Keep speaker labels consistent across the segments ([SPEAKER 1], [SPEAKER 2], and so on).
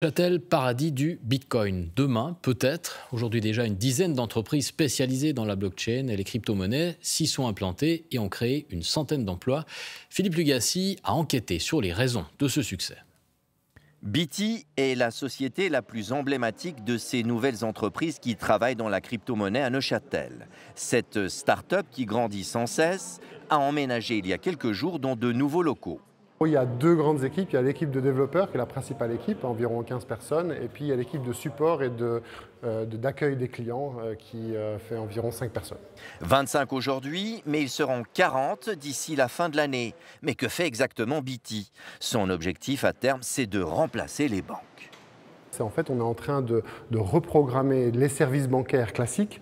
[SPEAKER 1] Châtel, paradis du Bitcoin. Demain, peut-être, aujourd'hui déjà, une dizaine d'entreprises spécialisées dans la blockchain et les crypto-monnaies s'y sont implantées et ont créé une centaine d'emplois. Philippe Lugassi a enquêté sur les raisons de ce succès. BT est
[SPEAKER 2] la société la plus emblématique de ces nouvelles entreprises qui travaillent dans la crypto-monnaie à Neuchâtel. Cette start-up qui grandit sans cesse a emménagé il y a quelques jours dans de nouveaux locaux.
[SPEAKER 3] Oh, il y a deux grandes équipes. Il y a l'équipe de développeurs, qui est la principale équipe, environ 15 personnes. Et puis il y a l'équipe de support et euh, d'accueil des clients, euh, qui euh, fait environ 5 personnes.
[SPEAKER 2] 25 aujourd'hui, mais ils seront 40 d'ici la fin de l'année. Mais que fait exactement BT Son objectif à terme, c'est de remplacer les banques
[SPEAKER 3] en fait on est en train de, reprogrammer les services bancaires classiques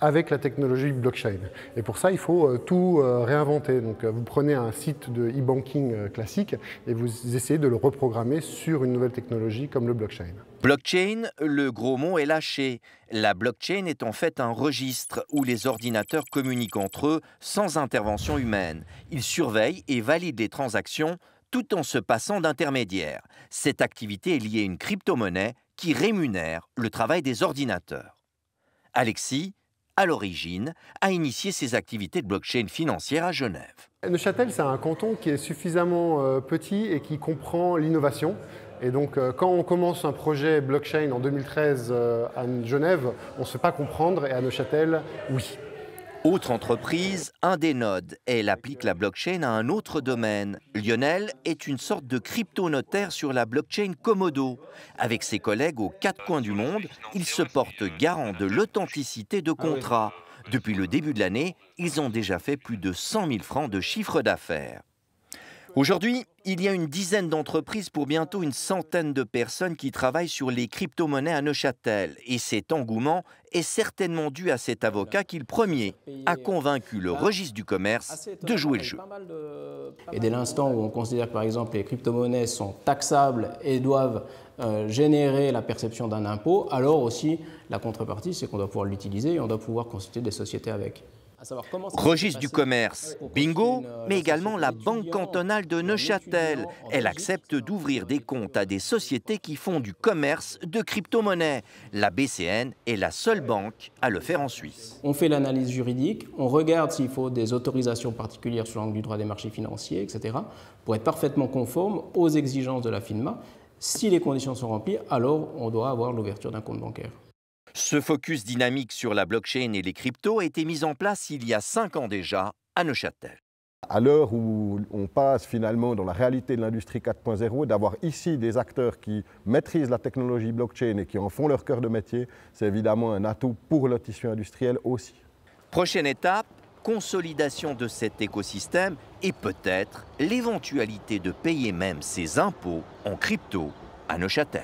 [SPEAKER 3] avec la technologie blockchain. Et pour ça, il faut euh, tout euh, réinventer. Donc euh, vous prenez un site de e-banking classique et vous essayez de le reprogrammer sur une nouvelle technologie comme le blockchain.
[SPEAKER 2] Blockchain, le gros mot est lâché. La blockchain est en fait un registre où les ordinateurs communiquent entre eux sans intervention humaine. Ils surveillent et valident les transactions tout en se passant d'intermédiaires. Cette activité est liée à une crypto qui rémunère le travail des ordinateurs. Alexis, à l'origine, a initié ses activités de blockchain financière à Genève.
[SPEAKER 3] Neuchâtel, c'est un canton qui est suffisamment euh, petit et qui comprend l'innovation. Et donc, euh, quand on commence un projet blockchain en 2013 euh, à Genève, on ne se pas comprendre, et à Neuchâtel, oui.
[SPEAKER 2] Autre entreprise, un des nodes, elle applique la blockchain à un autre domaine. Lionel est une sorte de crypto-notaire sur la blockchain Komodo. Avec ses collègues aux quatre coins du monde, il se porte garant de l'authenticité de contrats. Depuis le début de l'année, ils ont déjà fait plus de 100 000 francs de chiffre d'affaires. Aujourd'hui, il y a une dizaine d'entreprises pour bientôt une centaine de personnes qui travaillent sur les crypto-monnaies à Neuchâtel. Et cet engouement est certainement dû à cet avocat qui, le premier, a convaincu le registre du commerce de jouer le jeu.
[SPEAKER 1] Et dès l'instant où on considère par exemple, les crypto-monnaies sont taxables et doivent euh, générer la perception d'un impôt, alors aussi, la contrepartie, c'est qu'on doit pouvoir l'utiliser et on doit pouvoir consulter des sociétés avec.
[SPEAKER 2] Registre du commerce, bingo, euh,
[SPEAKER 1] mais également la Banque
[SPEAKER 2] cantonale de Neuchâtel. Elle accepte d'ouvrir des comptes à des sociétés qui font du commerce de crypto-monnaies. La BCN est la seule banque à le faire en Suisse.
[SPEAKER 1] On fait l'analyse juridique, on regarde s'il faut des autorisations particulières sur l'angle du droit des marchés financiers, etc., pour être parfaitement conforme aux exigences de la FINMA. Si les conditions sont remplies, alors on doit avoir l'ouverture d'un compte bancaire.
[SPEAKER 2] Ce focus dynamique sur la blockchain et les cryptos a été mis en place il y a cinq ans déjà à Neuchâtel.
[SPEAKER 3] À l'heure où on passe finalement dans la réalité de l'industrie 4.0, d'avoir ici des acteurs qui maîtrisent la technologie blockchain et qui en font leur cœur de métier, c'est évidemment un atout pour le tissu industriel aussi.
[SPEAKER 2] Prochaine étape, consolidation de cet écosystème et peut-être l'éventualité de payer même ses impôts en crypto à Neuchâtel.